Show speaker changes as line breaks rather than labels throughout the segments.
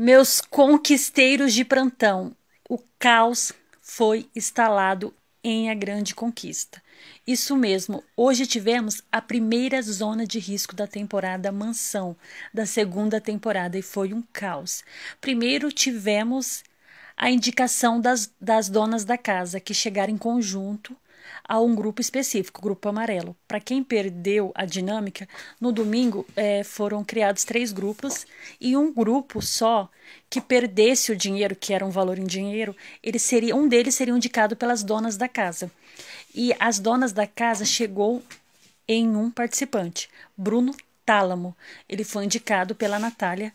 Meus conquisteiros de plantão, o caos foi instalado em a grande conquista. Isso mesmo, hoje tivemos a primeira zona de risco da temporada Mansão, da segunda temporada, e foi um caos. Primeiro tivemos a indicação das, das donas da casa, que chegaram em conjunto a um grupo específico, o grupo amarelo. Para quem perdeu a dinâmica, no domingo é, foram criados três grupos e um grupo só que perdesse o dinheiro, que era um valor em dinheiro, ele seria um deles seria indicado pelas donas da casa. E as donas da casa chegou em um participante, Bruno Tálamo. Ele foi indicado pela Natália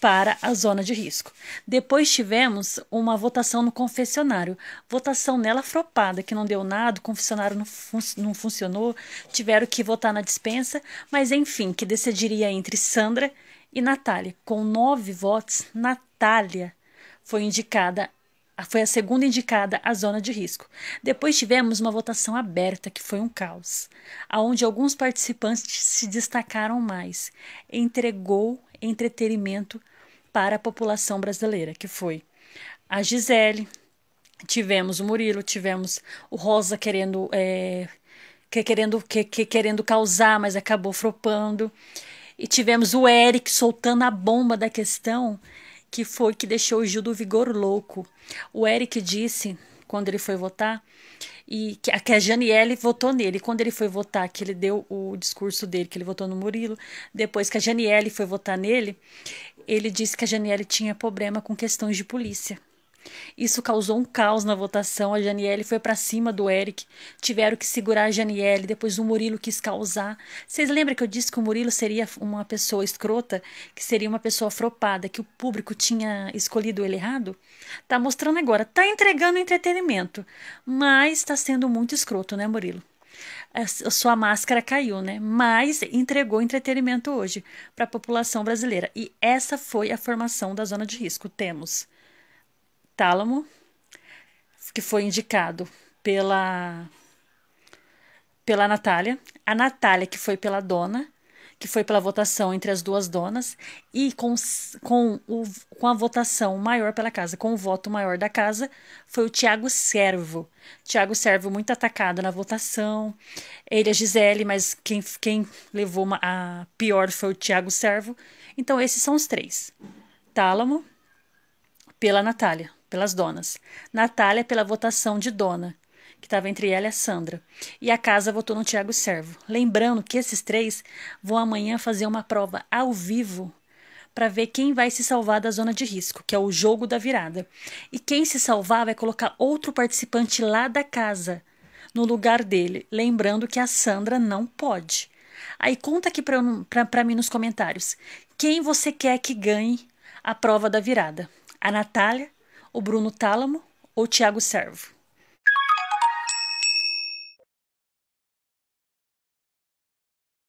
para a zona de risco. Depois tivemos uma votação no confessionário, votação nela fropada, que não deu nada, o confessionário não, fun não funcionou, tiveram que votar na dispensa, mas enfim, que decidiria entre Sandra e Natália. Com nove votos, Natália foi indicada foi a segunda indicada à zona de risco. Depois tivemos uma votação aberta que foi um caos, aonde alguns participantes se destacaram mais. Entregou entretenimento para a população brasileira, que foi a Gisele, tivemos o Murilo, tivemos o Rosa querendo é, que, querendo que, que, querendo causar, mas acabou fropando E tivemos o Eric soltando a bomba da questão, que foi que deixou o Gil do Vigor louco. O Eric disse quando ele foi votar, e que, que a Janiele votou nele. Quando ele foi votar, que ele deu o discurso dele, que ele votou no Murilo, depois que a Janiele foi votar nele, ele disse que a Janiele tinha problema com questões de polícia. Isso causou um caos na votação. A Janiele foi para cima do Eric. Tiveram que segurar a Janiele. Depois o Murilo quis causar. Vocês lembram que eu disse que o Murilo seria uma pessoa escrota, que seria uma pessoa afropada, que o público tinha escolhido ele errado? Tá mostrando agora. Tá entregando entretenimento, mas tá sendo muito escroto, né, Murilo? a sua máscara caiu, né? Mas entregou entretenimento hoje para a população brasileira. E essa foi a formação da zona de risco. Temos tálamo, que foi indicado pela pela Natália, a Natália que foi pela dona, que foi pela votação entre as duas donas e com, com, o, com a votação maior pela casa, com o voto maior da casa, foi o Tiago Servo. Tiago Servo muito atacado na votação, ele é Gisele, mas quem, quem levou uma, a pior foi o Tiago Servo. Então esses são os três. Tálamo pela Natália pelas donas. Natália pela votação de dona, que estava entre ela e a Sandra. E a casa votou no Tiago Servo. Lembrando que esses três vão amanhã fazer uma prova ao vivo para ver quem vai se salvar da zona de risco, que é o jogo da virada. E quem se salvar vai colocar outro participante lá da casa, no lugar dele. Lembrando que a Sandra não pode. Aí conta aqui para mim nos comentários. Quem você quer que ganhe a prova da virada? A Natália, o Bruno Tálamo ou Tiago Servo?